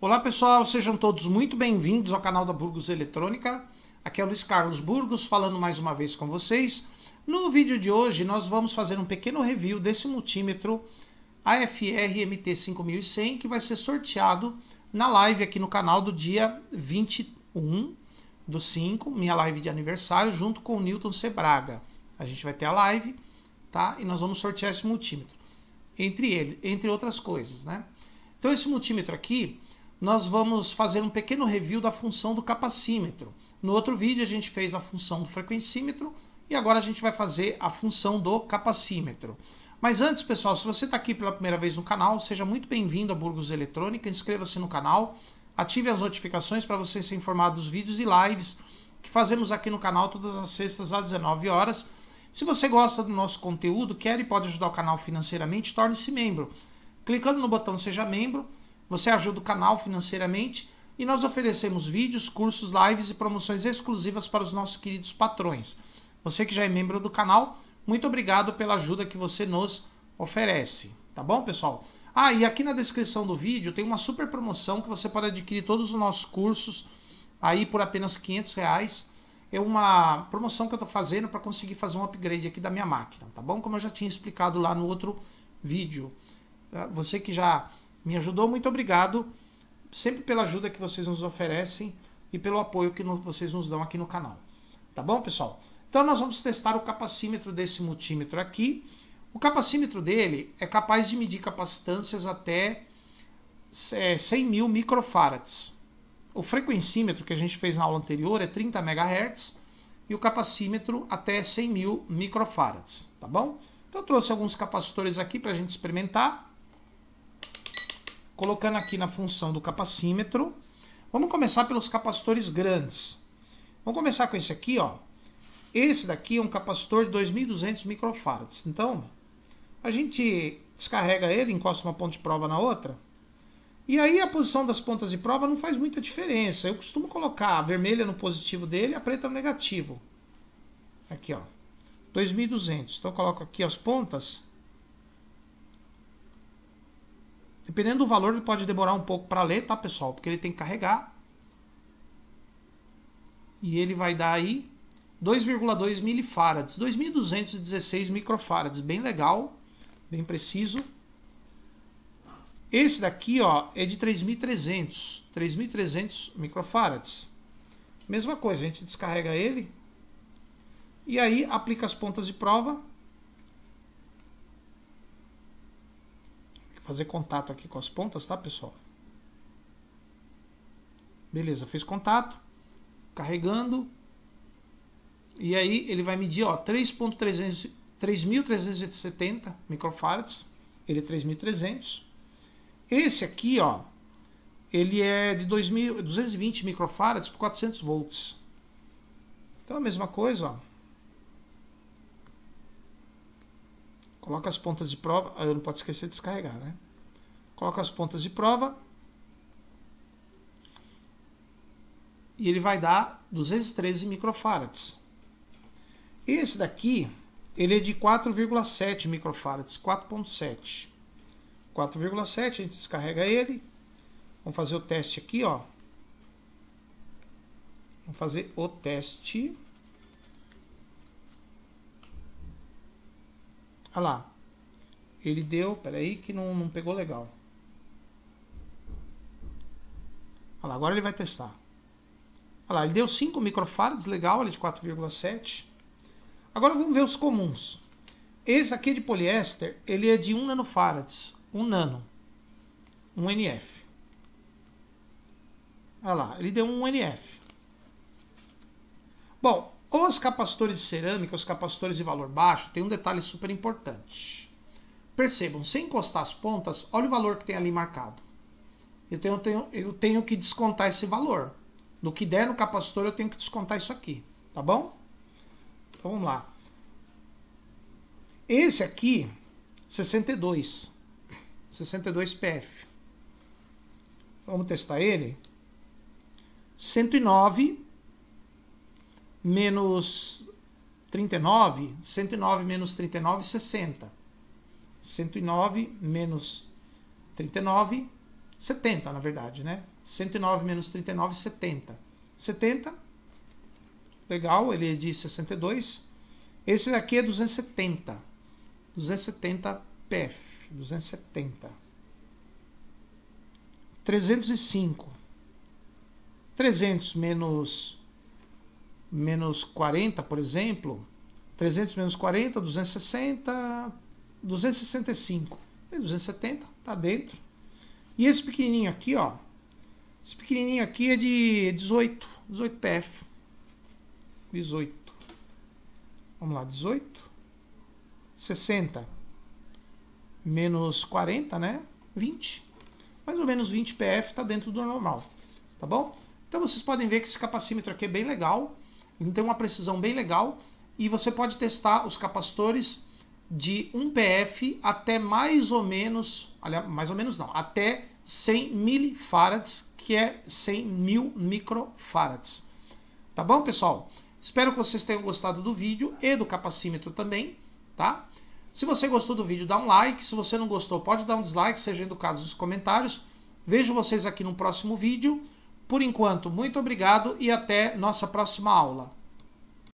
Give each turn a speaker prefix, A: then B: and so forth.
A: Olá pessoal, sejam todos muito bem-vindos ao canal da Burgos Eletrônica. Aqui é o Luiz Carlos Burgos falando mais uma vez com vocês. No vídeo de hoje nós vamos fazer um pequeno review desse multímetro AFR MT5100 que vai ser sorteado na live aqui no canal do dia 21 do 5, minha live de aniversário, junto com o Newton Sebraga. A gente vai ter a live, tá? E nós vamos sortear esse multímetro. Entre ele, entre outras coisas, né? Então esse multímetro aqui, nós vamos fazer um pequeno review da função do capacímetro. No outro vídeo a gente fez a função do frequencímetro e agora a gente vai fazer a função do capacímetro. Mas antes, pessoal, se você está aqui pela primeira vez no canal, seja muito bem-vindo a Burgos Eletrônica, inscreva-se no canal, ative as notificações para você ser informado dos vídeos e lives que fazemos aqui no canal todas as sextas às 19 horas. Se você gosta do nosso conteúdo, quer e pode ajudar o canal financeiramente, torne-se membro. Clicando no botão Seja Membro, você ajuda o canal financeiramente e nós oferecemos vídeos, cursos, lives e promoções exclusivas para os nossos queridos patrões. Você que já é membro do canal, muito obrigado pela ajuda que você nos oferece, tá bom, pessoal? Ah, e aqui na descrição do vídeo tem uma super promoção que você pode adquirir todos os nossos cursos aí por apenas 500 reais. É uma promoção que eu estou fazendo para conseguir fazer um upgrade aqui da minha máquina, tá bom? Como eu já tinha explicado lá no outro vídeo. Ah, você que já me ajudou, muito obrigado. Sempre pela ajuda que vocês nos oferecem e pelo apoio que vocês nos dão aqui no canal. Tá bom, pessoal? Então nós vamos testar o capacímetro desse multímetro aqui. O capacímetro dele é capaz de medir capacitâncias até 100 é, mil microfarads. O frequencímetro que a gente fez na aula anterior é 30 MHz e o capacímetro até 100 mil microfarads, tá bom? Então eu trouxe alguns capacitores aqui para a gente experimentar colocando aqui na função do capacímetro. Vamos começar pelos capacitores grandes. Vamos começar com esse aqui, ó. Esse daqui é um capacitor de 2.200 microfarads. Então, a gente descarrega ele, encosta uma ponta de prova na outra. E aí a posição das pontas de prova não faz muita diferença. Eu costumo colocar a vermelha no positivo dele a preta no negativo. Aqui, ó. 2.200. Então eu coloco aqui as pontas Dependendo do valor, ele pode demorar um pouco para ler, tá, pessoal? Porque ele tem que carregar. E ele vai dar aí 2,2 milifarads, 2.216 microfarads, bem legal, bem preciso. Esse daqui ó, é de 3.300, 3.300 microfarads. Mesma coisa, a gente descarrega ele e aí aplica as pontas de prova. fazer contato aqui com as pontas, tá, pessoal? Beleza, fez contato, carregando. E aí ele vai medir, ó, 3.370 microfarads. Ele é 3.300. Esse aqui, ó, ele é de 2.220 microfarads por 400 volts. Então a mesma coisa, ó. Coloca as pontas de prova. Aí não pode esquecer de descarregar, né? Coloca as pontas de prova. E ele vai dar 213 microfarads. Esse daqui, ele é de 4,7 microfarads, 4.7. 4,7, a gente descarrega ele. Vamos fazer o teste aqui, ó. Vamos fazer o teste. Olha ah lá. Ele deu. aí que não, não pegou legal. Olha ah lá, agora ele vai testar. Olha ah lá, ele deu 5 microfarads, legal, ele de 4,7. Agora vamos ver os comuns. Esse aqui é de poliéster, ele é de 1 nanofarads, 1 nano, 1 NF. Olha lá, ele deu 1 NF. Bom, os capacitores de cerâmica, os capacitores de valor baixo, tem um detalhe super importante. Percebam, sem encostar as pontas, olha o valor que tem ali marcado. Eu tenho, tenho, eu tenho que descontar esse valor. No que der no capacitor, eu tenho que descontar isso aqui, tá bom? Então vamos lá. Esse aqui, 62. 62 PF. Vamos testar ele. 109 menos 39, 109 menos 39, 60. 109 menos 39, 70, na verdade, né? 109 menos 39, 70. 70, legal, ele é de 62. Esse daqui é 270. 270 PF, 270. 305. 300 menos menos 40, por exemplo, 300 menos 40, 260, 265. 270 tá dentro. E esse pequenininho aqui, ó, esse pequenininho aqui é de 18, 18 PF. 18. Vamos lá, 18. 60 menos 40, né? 20. Mais ou menos 20 PF tá dentro do normal, tá bom? Então vocês podem ver que esse capacímetro aqui é bem legal. Então tem uma precisão bem legal e você pode testar os capacitores de 1 PF até mais ou menos, aliás, mais ou menos não, até 100 milifarads, que é 100 mil microfarads. Tá bom, pessoal? Espero que vocês tenham gostado do vídeo e do capacímetro também, tá? Se você gostou do vídeo, dá um like. Se você não gostou, pode dar um dislike, seja educado nos comentários. Vejo vocês aqui no próximo vídeo. Por enquanto, muito obrigado e até nossa próxima aula.